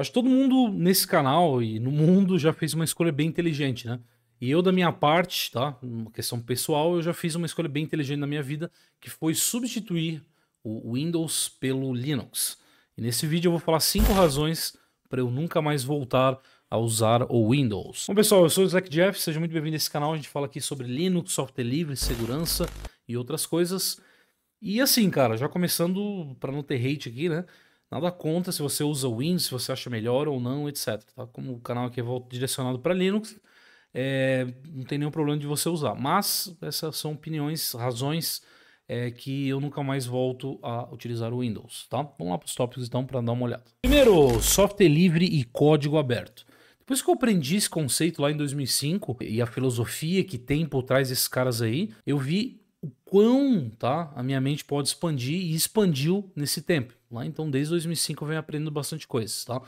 Acho que todo mundo nesse canal e no mundo já fez uma escolha bem inteligente, né? E eu, da minha parte, tá? Uma questão pessoal, eu já fiz uma escolha bem inteligente na minha vida, que foi substituir o Windows pelo Linux. E nesse vídeo eu vou falar cinco razões para eu nunca mais voltar a usar o Windows. Bom pessoal, eu sou o Zac Jeff, seja muito bem-vindo a esse canal, a gente fala aqui sobre Linux, software livre, segurança e outras coisas. E assim, cara, já começando para não ter hate aqui, né? Nada conta se você usa o Windows, se você acha melhor ou não, etc. Tá? Como o canal aqui é direcionado para Linux, é, não tem nenhum problema de você usar. Mas essas são opiniões, razões é, que eu nunca mais volto a utilizar o Windows. Tá? Vamos lá para os tópicos então para dar uma olhada. Primeiro, software livre e código aberto. Depois que eu aprendi esse conceito lá em 2005 e a filosofia que tem por trás desses caras aí, eu vi o quão tá, a minha mente pode expandir e expandiu nesse tempo. Lá então, desde 2005 eu venho aprendendo bastante coisas, tá?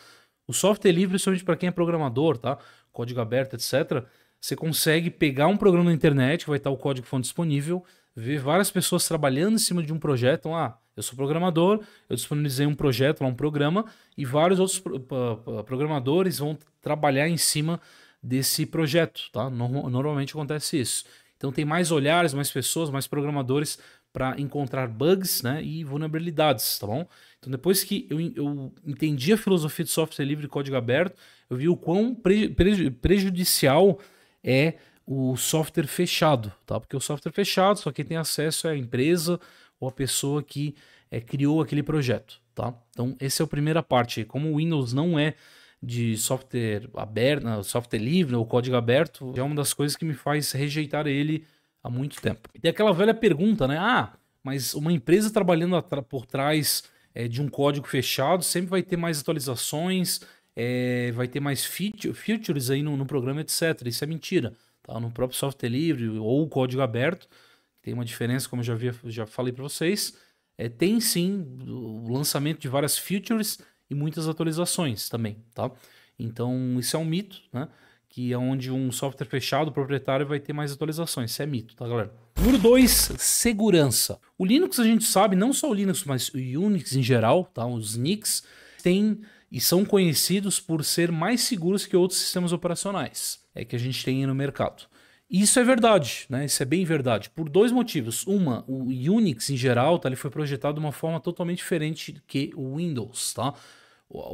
O software livre, principalmente para quem é programador, tá? Código aberto, etc. Você consegue pegar um programa na internet, que vai estar o código fonte disponível, ver várias pessoas trabalhando em cima de um projeto. Então, ah, eu sou programador, eu disponibilizei um projeto, um programa, e vários outros programadores vão trabalhar em cima desse projeto, tá? Normalmente acontece isso. Então tem mais olhares, mais pessoas, mais programadores para encontrar bugs né, e vulnerabilidades, tá bom? Então depois que eu, eu entendi a filosofia de software livre e código aberto, eu vi o quão pre, prejudicial é o software fechado, tá? Porque o software fechado só quem tem acesso é a empresa ou a pessoa que é, criou aquele projeto, tá? Então essa é a primeira parte. Como o Windows não é de software aberto, software livre né, ou código aberto, é uma das coisas que me faz rejeitar ele há muito tempo. E aquela velha pergunta, né? Ah, mas uma empresa trabalhando por trás é, de um código fechado sempre vai ter mais atualizações, é, vai ter mais features aí no, no, programa, etc. Isso é mentira. Tá? No próprio software livre ou código aberto, tem uma diferença, como eu já, vi, já falei para vocês. É, tem sim o lançamento de várias features e muitas atualizações também, tá? Então, isso é um mito, né? Que é onde um software fechado, proprietário, vai ter mais atualizações. Isso é mito, tá, galera? Número 2, segurança. O Linux, a gente sabe, não só o Linux, mas o Unix em geral, tá? Os NICs, têm e são conhecidos por ser mais seguros que outros sistemas operacionais é que a gente tem no mercado. E isso é verdade, né? Isso é bem verdade, por dois motivos. Uma, o Unix em geral, tá? Ele foi projetado de uma forma totalmente diferente que o Windows, tá?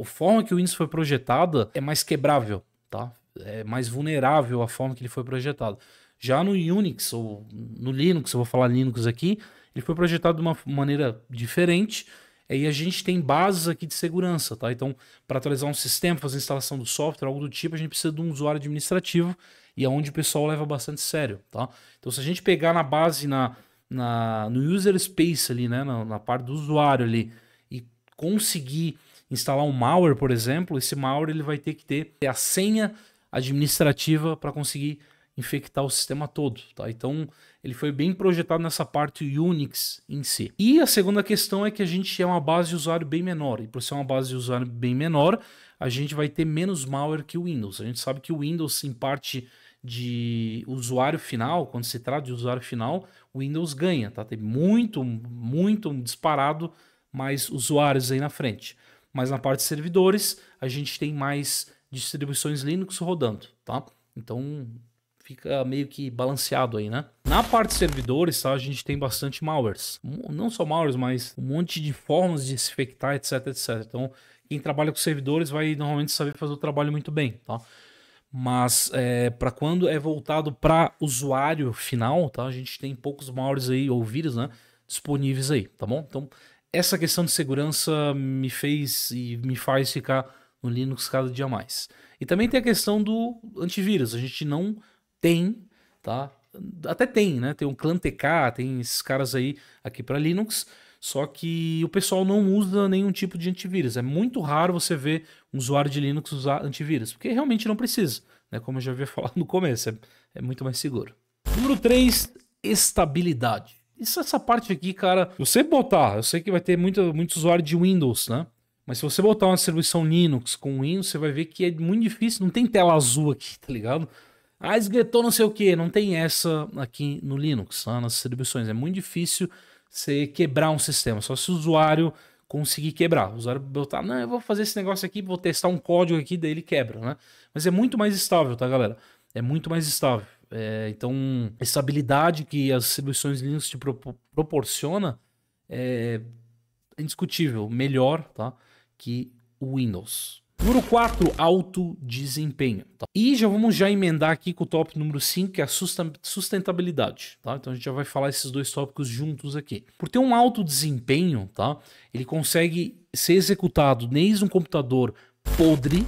a forma que o índice foi projetada é mais quebrável, tá? É mais vulnerável a forma que ele foi projetado. Já no Unix ou no Linux, eu vou falar Linux aqui, ele foi projetado de uma maneira diferente. E a gente tem bases aqui de segurança, tá? Então, para atualizar um sistema, fazer instalação do software, algo do tipo, a gente precisa de um usuário administrativo e é onde o pessoal leva bastante sério, tá? Então, se a gente pegar na base, na, na no user space ali, né, na, na parte do usuário ali, e conseguir instalar um malware, por exemplo, esse malware ele vai ter que ter a senha administrativa para conseguir infectar o sistema todo, tá? Então, ele foi bem projetado nessa parte Unix em si. E a segunda questão é que a gente é uma base de usuário bem menor, e por ser uma base de usuário bem menor, a gente vai ter menos malware que o Windows. A gente sabe que o Windows, em parte de usuário final, quando se trata de usuário final, o Windows ganha, tá? Tem muito, muito disparado mais usuários aí na frente. Mas na parte de servidores, a gente tem mais distribuições Linux rodando, tá? Então fica meio que balanceado aí, né? Na parte de servidores, tá? A gente tem bastante malwares. Não só malwares, mas um monte de formas de se infectar, etc, etc. Então, quem trabalha com servidores vai normalmente saber fazer o trabalho muito bem, tá? Mas é, para quando é voltado para usuário final, tá? A gente tem poucos malwares aí, ou vírus, né? Disponíveis aí, tá bom? Então, essa questão de segurança me fez e me faz ficar no Linux cada dia mais. E também tem a questão do antivírus. A gente não tem, tá? Até tem, né? Tem o um Clan TK, tem esses caras aí aqui para Linux. Só que o pessoal não usa nenhum tipo de antivírus. É muito raro você ver um usuário de Linux usar antivírus, porque realmente não precisa, né? Como eu já havia falado no começo, é, é muito mais seguro. Número 3, estabilidade. Isso, essa parte aqui, cara, você botar, eu sei que vai ter muito, muito usuário de Windows, né? Mas se você botar uma distribuição Linux com Windows, você vai ver que é muito difícil, não tem tela azul aqui, tá ligado? Ah, esguetou não sei o que, não tem essa aqui no Linux, né? nas distribuições. É muito difícil você quebrar um sistema, só se o usuário conseguir quebrar. O usuário botar, não, eu vou fazer esse negócio aqui, vou testar um código aqui, daí ele quebra, né? Mas é muito mais estável, tá, galera? É muito mais estável. É, então, essa habilidade que as distribuições Linux te pro proporciona é indiscutível, melhor tá? que o Windows. Número 4, alto desempenho. Tá? E já vamos já emendar aqui com o tópico número 5, que é a sustentabilidade. Tá? Então a gente já vai falar esses dois tópicos juntos aqui. Por ter um alto desempenho, tá? ele consegue ser executado desde um computador podre,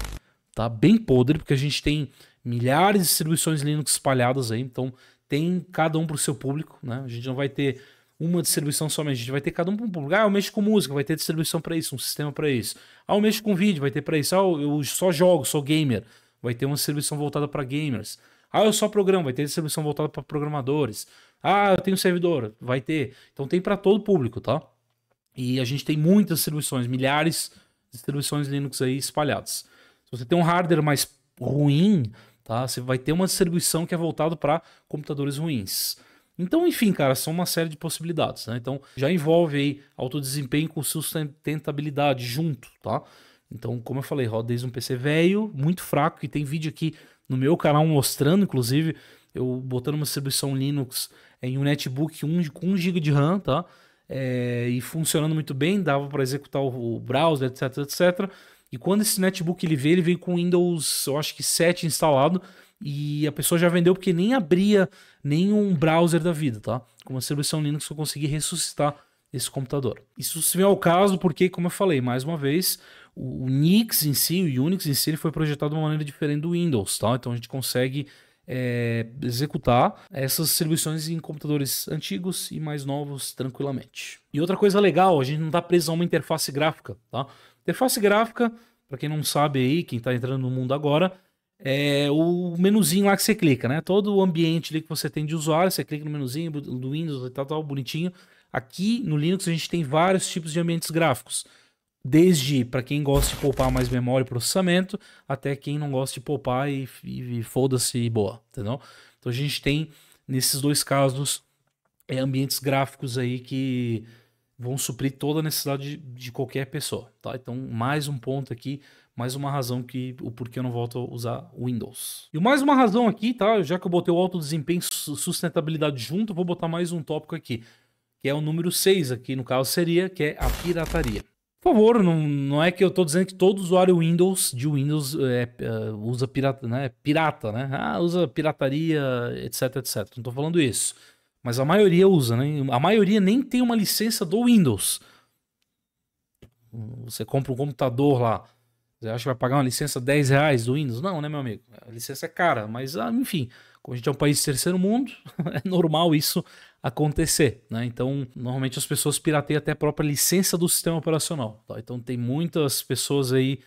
tá? bem podre, porque a gente tem milhares de distribuições Linux espalhadas aí, então tem cada um para o seu público, né? A gente não vai ter uma distribuição somente, a gente vai ter cada um para um público. Ah, eu mexo com música, vai ter distribuição para isso, um sistema para isso. Ah, eu mexo com vídeo, vai ter para isso. Ah, eu só jogo, sou gamer, vai ter uma distribuição voltada para gamers. Ah, eu só programo, vai ter distribuição voltada para programadores. Ah, eu tenho servidor, vai ter. Então tem para todo público, tá? E a gente tem muitas distribuições, milhares de distribuições Linux aí espalhadas. Se você tem um hardware mais ruim, Tá? Você vai ter uma distribuição que é voltada para computadores ruins. Então, enfim, cara, são uma série de possibilidades. Né? Então, já envolve aí alto desempenho com sustentabilidade junto, tá? Então, como eu falei, roda desde um PC velho, muito fraco, e tem vídeo aqui no meu canal mostrando, inclusive, eu botando uma distribuição Linux em um netbook com 1 GB de RAM, tá? É, e funcionando muito bem, dava para executar o browser, etc, etc. E quando esse netbook ele veio, ele veio com Windows, eu acho que 7 instalado, e a pessoa já vendeu porque nem abria nenhum browser da vida, tá? Com uma distribuição Linux eu consegui ressuscitar esse computador. Isso se vem ao caso porque, como eu falei, mais uma vez, o Unix em si, o Unix em si, ele foi projetado de uma maneira diferente do Windows, tá? Então a gente consegue é, executar essas distribuições em computadores antigos e mais novos tranquilamente. E outra coisa legal, a gente não está preso a uma interface gráfica, tá? Interface gráfica, para quem não sabe aí, quem está entrando no mundo agora, é o menuzinho lá que você clica, né? Todo o ambiente ali que você tem de usuário, você clica no menuzinho do Windows e tal, tal, bonitinho. Aqui no Linux a gente tem vários tipos de ambientes gráficos. Desde para quem gosta de poupar mais memória e processamento, até quem não gosta de poupar e, e, e foda-se e boa, entendeu? Então a gente tem, nesses dois casos, é, ambientes gráficos aí que vão suprir toda a necessidade de, de, qualquer pessoa, tá? Então, mais um ponto aqui, mais uma razão que o porquê eu não volto a usar Windows. E mais uma razão aqui, tá? Já que eu botei o alto desempenho e sustentabilidade junto, vou botar mais um tópico aqui, que é o número 6 aqui, no caso seria, que é a pirataria. Por favor, não, não é que eu estou dizendo que todo usuário Windows de Windows é, é, usa pirata, né? Pirata, né? Ah, usa pirataria, etc, etc. Não estou falando isso. Mas a maioria usa, né? A maioria nem tem uma licença do Windows. Você compra um computador lá. Você acha que vai pagar uma licença 10 reais do Windows? Não, né, meu amigo? A licença é cara, mas ah, enfim, como a gente é um país de terceiro mundo, é normal isso acontecer, né? Então, normalmente as pessoas pirateiam até a própria licença do sistema operacional. Tá? Então, tem muitas pessoas aí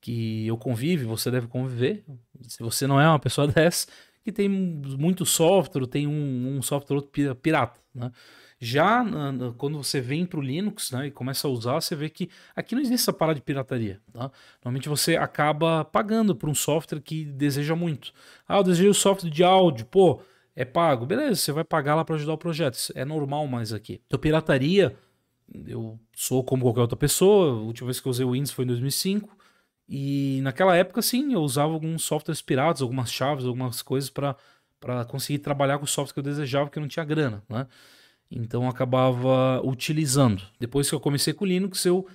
que eu convivo, você deve conviver. Se você não é uma pessoa dessa, que tem muito software, tem um, um software outro pirata, né? Já quando você vem para o Linux né, e começa a usar, você vê que aqui não existe essa parada de pirataria. Tá? Normalmente você acaba pagando por um software que deseja muito. Ah, eu desejo o software de áudio, pô, é pago. Beleza, você vai pagar lá para ajudar o projeto. Isso é normal mais aqui. Então, pirataria, eu sou como qualquer outra pessoa. A última vez que eu usei o Windows foi em 2005. E naquela época, sim, eu usava alguns softwares piratas, algumas chaves, algumas coisas para conseguir trabalhar com os softwares que eu desejava, porque eu não tinha grana, né? Então eu acabava utilizando. Depois que eu comecei com o Linux, eu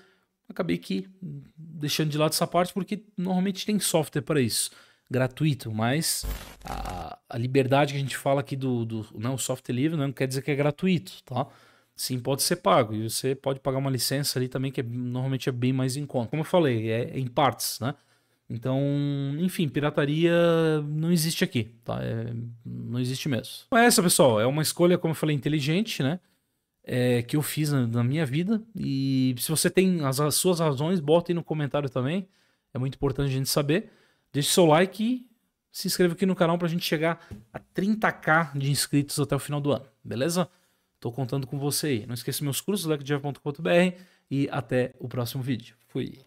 acabei que deixando de lado essa parte, porque normalmente tem software para isso, gratuito, mas a, a liberdade que a gente fala aqui do, do não, né, software livre né, não quer dizer que é gratuito, tá? sim pode ser pago. E você pode pagar uma licença ali também, que é, normalmente é bem mais em conta. Como eu falei, é em partes, né? Então, enfim, pirataria não existe aqui, tá? É, não existe mesmo. Então é essa, pessoal. É uma escolha, como eu falei, inteligente, né? É, que eu fiz na, na, minha vida. E se você tem as, as suas razões, bota aí no comentário também. É muito importante a gente saber. Deixe seu like e se inscreva aqui no canal para a gente chegar a 30k de inscritos até o final do ano, beleza? Estou contando com você aí. Não esqueça meus cursos, lecojeff.com.br e até o próximo vídeo. Fui.